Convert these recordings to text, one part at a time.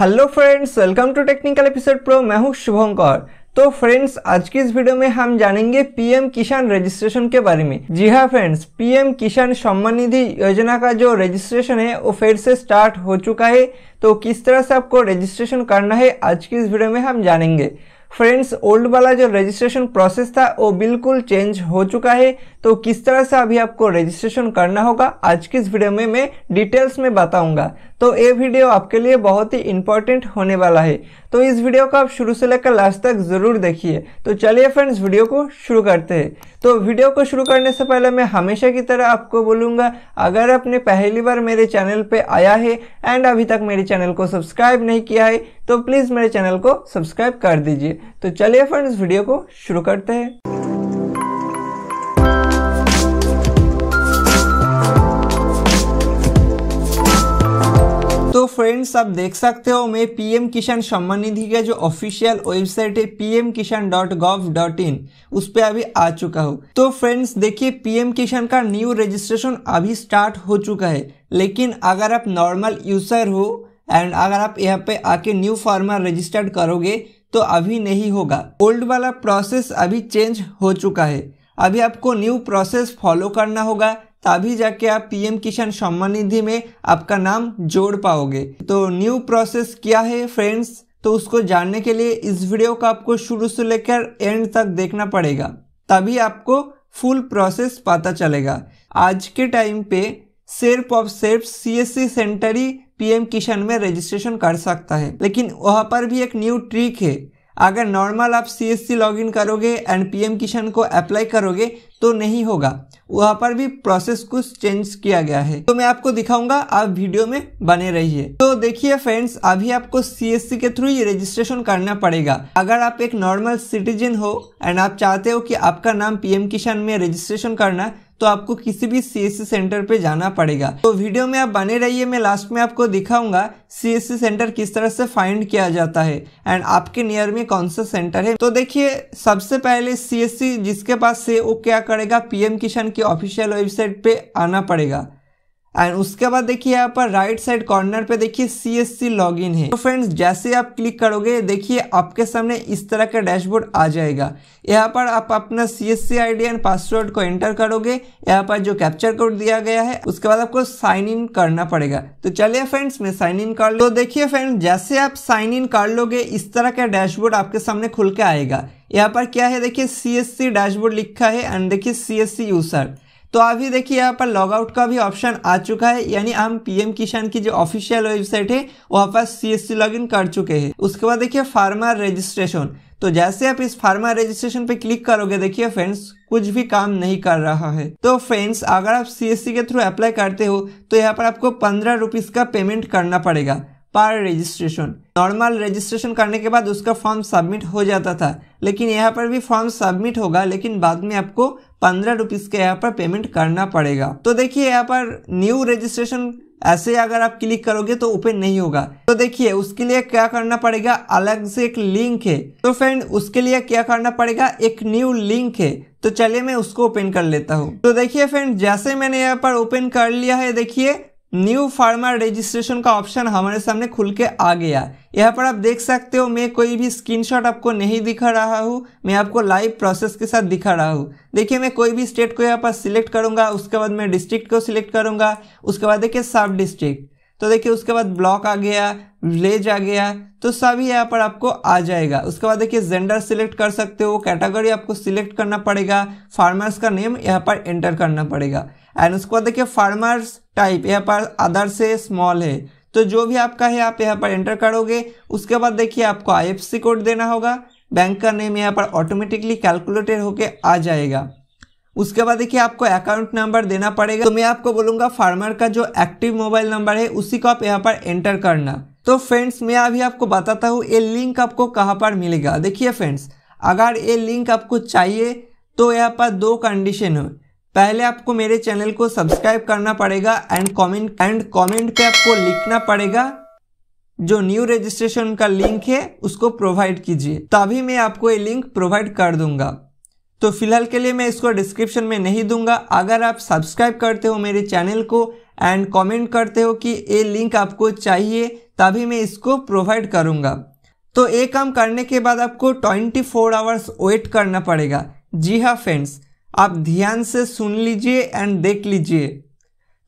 hello friends welcome to technical episode pro मैं हूं शुभंकर तो फ्रेंड्स आज की इस वीडियो में हम जानेंगे पीएम किसान रजिस्ट्रेशन के बारे में जी हाँ फ्रेंड्स पीएम किसान सम्मान निधि योजना का जो रजिस्ट्रेशन है वो फिर से स्टार्ट हो चुका है तो किस तरह से आपको रजिस्ट्रेशन करना है आज की इस वीडियो में हम जानेंगे फ्रेंड्स ओल्ड वाला जो रजिस्ट्रेशन प्रोसेस था वो बिल्कुल चेंज हो चुका है तो किस तरह से अभी आपको रजिस्ट्रेशन करना होगा आज की इस वीडियो में मैं डिटेल्स में बताऊंगा तो ये वीडियो आपके लिए बहुत ही इंपॉर्टेंट होने वाला है तो इस वीडियो को आप शुरू से लेकर लास्ट तक ज़रूर देखिए तो चलिए फ्रेंड्स वीडियो को शुरू करते हैं तो वीडियो को शुरू करने से पहले मैं हमेशा की तरह आपको बोलूँगा अगर आपने पहली बार मेरे चैनल पर आया है एंड अभी तक मेरे चैनल को सब्सक्राइब नहीं किया है तो प्लीज़ मेरे चैनल को सब्सक्राइब कर दीजिए तो चलिए फ्रेंड्स वीडियो को शुरू करते हैं फ्रेंड्स आप देख सकते हो मैं पीएम किसान सम्मान निधि का जो ऑफिशियल वेबसाइट है PM Kisan dot gov dot in उस पर अभी आ चुका हूँ तो फ्रेंड्स देखिए पीएम किसान का न्यू रजिस्ट्रेशन अभी स्टार्ट हो चुका है लेकिन अगर आप नॉर्मल यूजर हो एंड अगर आप यहाँ पे आके न्यू फार्मर रजिस्टर्ड करोगे तो अभी नहीं होगा ओल्ड वाला प्रोसेस अभी चेंज हो चुका है अभी आपको न्यू प्रोसेस फॉलो करना होगा तभी जाके आप पीएम किसान सम्मान निधि में आपका नाम जोड़ पाओगे तो न्यू प्रोसेस क्या है फ्रेंड्स तो उसको जानने के लिए इस वीडियो को आपको शुरू से लेकर एंड तक देखना पड़ेगा तभी आपको फुल प्रोसेस पता चलेगा आज के टाइम पे सिर्फ और सिर्फ सी एस सी सेंटर ही पीएम किसान में रजिस्ट्रेशन कर सकता है लेकिन वहाँ पर भी एक न्यू ट्रिक है अगर नॉर्मल आप सी एस सी करोगे एंड पी किसान को अप्लाई करोगे तो नहीं होगा वहाँ पर भी प्रोसेस कुछ चेंज किया गया है तो मैं आपको दिखाऊंगा आप वीडियो में बने रहिए तो देखिए फ्रेंड्स अभी आपको सी के थ्रू ही रजिस्ट्रेशन करना पड़ेगा अगर आप एक नॉर्मल सिटीजन हो एंड आप चाहते हो कि आपका नाम पीएम किसान में रजिस्ट्रेशन करना तो आपको किसी भी सी सेंटर पे जाना पड़ेगा तो वीडियो में आप बने रहिए मैं लास्ट में आपको दिखाऊंगा सी सेंटर किस तरह से फाइंड किया जाता है एंड आपके नियर में कौन सा सेंटर है तो देखिए सबसे पहले सी जिसके पास है वो क्या करेगा पीएम किसान की ऑफिशियल वेबसाइट पे आना पड़ेगा एंड उसके बाद देखिए यहाँ पर राइट साइड कॉर्नर पे देखिए सी एस सी लॉग इन है तो फ्रेंड्स जैसे आप क्लिक करोगे देखिए आपके सामने इस तरह का डैशबोर्ड आ जाएगा यहाँ पर आप अपना C S C I D and password को एंटर करोगे यहाँ पर जो कैप्चर कोड दिया गया है उसके बाद आपको साइन इन करना पड़ेगा तो चलिए फ्रेंड्स मैं साइन इन कर लो तो देखिए फ्रेंड्स जैसे आप साइन इन कर लोगे इस तरह का डैशबोर्ड आपके सामने खुल के आएगा यहाँ पर क्या है देखिए सी एस सी डैशबोर्ड लिखा है एंड देखिए सी एस सी यूसर तो अभी देखिए यहाँ पर लॉगआउट का भी ऑप्शन आ चुका है यानी हम पीएम किसान की जो ऑफिशियल वेबसाइट है वहाँ पर सी एस लॉगिन कर चुके हैं उसके बाद देखिए फार्मर रजिस्ट्रेशन तो जैसे आप इस फार्मा रजिस्ट्रेशन पे क्लिक करोगे देखिए फ्रेंड्स कुछ भी काम नहीं कर रहा है तो फ्रेंड्स अगर आप सी के थ्रू अप्लाई करते हो तो यहाँ पर आपको पंद्रह रुपीज का पेमेंट करना पड़ेगा पर रजिस्ट्रेशन नॉर्मल रजिस्ट्रेशन करने के बाद उसका फॉर्म सबमिट हो जाता था लेकिन यहाँ पर भी फॉर्म सबमिट होगा लेकिन बाद में आपको पंद्रह रुपीज़ का यहाँ पर पेमेंट करना पड़ेगा तो देखिए यहाँ पर न्यू रजिस्ट्रेशन ऐसे अगर आप क्लिक करोगे तो ओपन नहीं होगा तो देखिए उसके लिए क्या करना पड़ेगा अलग से एक लिंक है तो फ्रेंड उसके लिए क्या करना पड़ेगा एक न्यू लिंक है तो चलिए मैं उसको ओपन कर लेता हूँ तो देखिए फ्रेंड जैसे मैंने यहाँ पर ओपन कर लिया है देखिए न्यू फार्मर रजिस्ट्रेशन का ऑप्शन हमारे सामने खुल के आ गया यहाँ पर आप देख सकते हो मैं कोई भी स्क्रीनशॉट आपको नहीं दिखा रहा हूँ मैं आपको लाइव प्रोसेस के साथ दिखा रहा हूँ देखिए मैं कोई भी स्टेट को यहाँ पर सिलेक्ट करूँगा उसके बाद मैं डिस्ट्रिक्ट को सिलेक्ट करूँगा उसके बाद देखिए सब डिस्ट्रिक्ट तो देखिए उसके बाद ब्लॉक आ गया विलेज आ गया तो सभी यहाँ पर आपको आ जाएगा उसके बाद देखिए जेंडर सिलेक्ट कर सकते हो कैटेगरी आपको सिलेक्ट करना पड़ेगा फार्मर्स का नेम यहाँ पर एंटर करना पड़ेगा एंड उसके बाद देखिए फार्मर्स टाइप यहाँ पर अदर से स्मॉल है तो जो भी आपका है आप यहाँ पर एंटर करोगे उसके बाद देखिए आपको आई कोड देना होगा बैंक का नेम यहाँ पर ऑटोमेटिकली कैलकुलेटेड होके आ जाएगा उसके बाद देखिए आपको अकाउंट नंबर देना पड़ेगा तो मैं आपको बोलूंगा फार्मर का जो एक्टिव मोबाइल नंबर है उसी को आप यहाँ पर एंटर करना तो फ्रेंड्स मैं अभी आपको बताता हूँ ये लिंक आपको कहाँ पर मिलेगा देखिए फ्रेंड्स अगर ये लिंक आपको चाहिए तो यहाँ पर दो कंडीशन हो पहले आपको मेरे चैनल को सब्सक्राइब करना पड़ेगा एंड कमेंट एंड कमेंट पे आपको लिखना पड़ेगा जो न्यू रजिस्ट्रेशन का लिंक है उसको प्रोवाइड कीजिए तभी मैं आपको ये लिंक प्रोवाइड कर दूंगा तो फिलहाल के लिए मैं इसको डिस्क्रिप्शन में नहीं दूंगा अगर आप सब्सक्राइब करते हो मेरे चैनल को एंड कमेंट करते हो कि ये लिंक आपको चाहिए तभी मैं इसको प्रोवाइड करूंगा तो ये काम करने के बाद आपको 24 फोर आवर्स वेट करना पड़ेगा जी हाँ फ्रेंड्स आप ध्यान से सुन लीजिए एंड देख लीजिए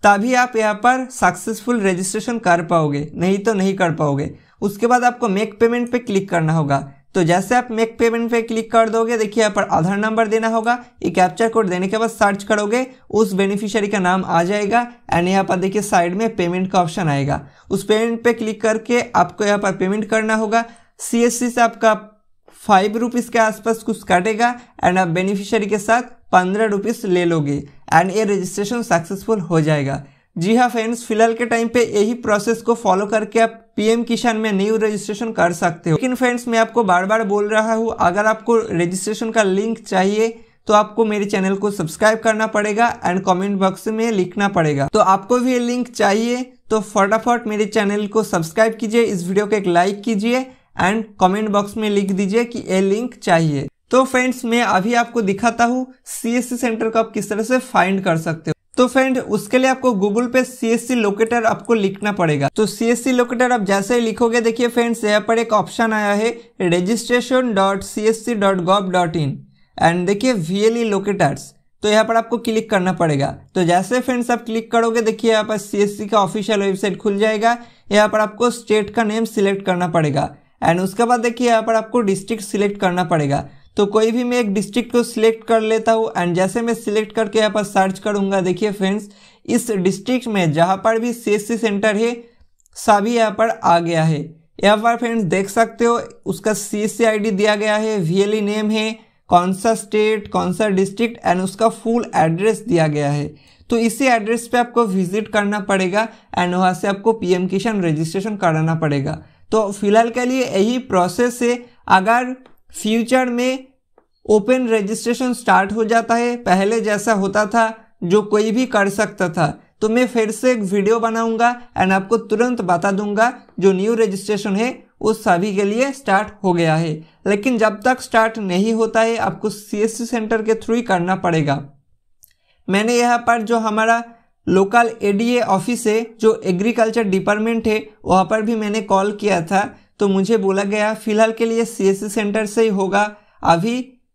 तभी आप यहाँ पर सक्सेसफुल रजिस्ट्रेशन कर पाओगे नहीं तो नहीं कर पाओगे उसके बाद आपको मेक पेमेंट पे क्लिक करना होगा तो जैसे आप मेक पेमेंट पे क्लिक कर दोगे देखिए यहाँ पर आधार नंबर देना होगा ये कैप्चर कोड देने के बाद सर्च करोगे उस बेनिफिशियरी का नाम आ जाएगा एंड यहाँ पर देखिए साइड में पेमेंट का ऑप्शन आएगा उस पेमेंट पे क्लिक करके आपको यहाँ पर पेमेंट करना होगा सी से आपका फाइव रुपीज़ के आसपास कुछ काटेगा एंड आप बेनिफिशियरी के साथ पंद्रह रुपीज़ ले लोगे एंड ये रजिस्ट्रेशन सक्सेसफुल हो जाएगा जी हाँ फ्रेंड्स फिलहाल के टाइम पे यही प्रोसेस को फॉलो करके आप पीएम किसान में न्यू रजिस्ट्रेशन कर सकते हो लेकिन फ्रेंड्स मैं आपको बार बार बोल रहा हूँ अगर आपको रजिस्ट्रेशन का लिंक चाहिए तो आपको मेरे चैनल को सब्सक्राइब करना पड़ेगा एंड कमेंट बॉक्स में लिखना पड़ेगा तो आपको भी ये लिंक चाहिए तो फटाफट मेरे चैनल को सब्सक्राइब कीजिए इस वीडियो को एक लाइक कीजिए एंड कमेंट बॉक्स में लिख दीजिए कि ये लिंक चाहिए तो फ्रेंड्स मैं अभी आपको दिखाता हूँ सी सेंटर को आप किस तरह से फाइंड कर सकते हो तो फ्रेंड उसके लिए आपको गूगल पे सी एस सी लोकेटर आपको लिखना पड़ेगा तो सी एस सी लोकेटर आप जैसे ही लिखोगे देखिए फ्रेंड्स यहाँ पर एक ऑप्शन आया है registration dot C S C dot gov dot in and देखिए वी एल ई लोकेटर्स तो यहाँ पर आपको क्लिक करना पड़ेगा तो जैसे फ्रेंड्स आप क्लिक करोगे देखिए यहाँ पर सी एस सी का ऑफिशियल वेबसाइट खुल जाएगा यहाँ पर आपको स्टेट का नेम सिलेक्ट करना पड़ेगा एंड उसके बाद देखिए यहाँ पर आपको डिस्ट्रिक्ट सिलेक्ट करना पड़ेगा तो कोई भी मैं एक डिस्ट्रिक्ट को सिलेक्ट कर लेता हूँ एंड जैसे मैं सिलेक्ट करके यहाँ पर सर्च करूँगा देखिए फ्रेंड्स इस डिस्ट्रिक्ट में जहाँ पर भी सी सेंटर है सभी यहाँ पर आ गया है यहाँ पर फ्रेंड्स देख सकते हो उसका सी एस दिया गया है वी नेम e है कौन सा स्टेट कौन सा डिस्ट्रिक्ट एंड उसका फुल एड्रेस दिया गया है तो इसी एड्रेस पे आपको विजिट करना पड़ेगा एंड वहाँ से आपको पीएम किसान रजिस्ट्रेशन कराना पड़ेगा तो फिलहाल के लिए यही प्रोसेस है अगर फ्यूचर में ओपन रजिस्ट्रेशन स्टार्ट हो जाता है पहले जैसा होता था जो कोई भी कर सकता था तो मैं फिर से एक वीडियो बनाऊंगा एंड आपको तुरंत बता दूंगा जो न्यू रजिस्ट्रेशन है वो सभी के लिए स्टार्ट हो गया है लेकिन जब तक स्टार्ट नहीं होता है आपको सी सेंटर के थ्रू ही करना पड़ेगा मैंने यहाँ पर जो हमारा लोकल एडीए ऑफिस है जो एग्रीकल्चर डिपार्टमेंट है वहाँ पर भी मैंने कॉल किया था तो मुझे बोला गया फिलहाल के लिए सी सेंटर से ही होगा अभी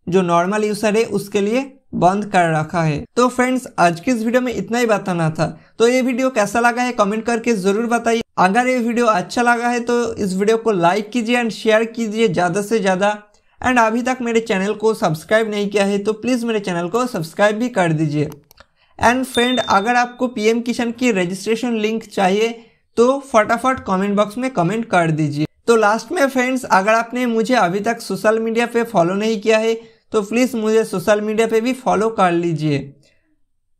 जो नॉर्मल यूज़र है उसके लिए बंद कर रखा है तो फ्रेंड्स आज के इस वीडियो में इतना ही बताना था तो ये वीडियो कैसा लगा है कमेंट करके ज़रूर बताइए अगर ये वीडियो अच्छा लगा है तो इस वीडियो को लाइक कीजिए एंड शेयर कीजिए ज़्यादा से ज़्यादा एंड अभी तक मेरे चैनल को सब्सक्राइब नहीं किया है तो प्लीज़ मेरे चैनल को सब्सक्राइब भी कर दीजिए एंड फ्रेंड अगर आपको पीएम किशन की रजिस्ट्रेशन लिंक चाहिए तो फटाफट कमेंट बॉक्स में कमेंट कर दीजिए तो लास्ट में फ्रेंड्स अगर आपने मुझे अभी तक सोशल मीडिया पे फॉलो नहीं किया है तो प्लीज़ मुझे सोशल मीडिया पे भी फॉलो कर लीजिए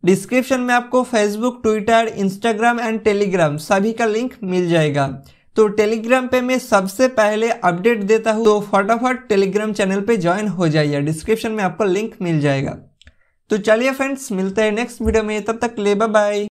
डिस्क्रिप्शन में आपको Facebook Twitter Instagram and Telegram सभी का लिंक मिल जाएगा तो टेलीग्राम पे मैं सबसे पहले अपडेट देता हूँ तो फटाफट टेलीग्राम चैनल पे ज्वाइन हो जाइए डिस्क्रिप्शन में आपको लिंक मिल जाएगा तो चलिए फ्रेंड्स मिलते हैं नेक्स्ट वीडियो में तब तक ले बाय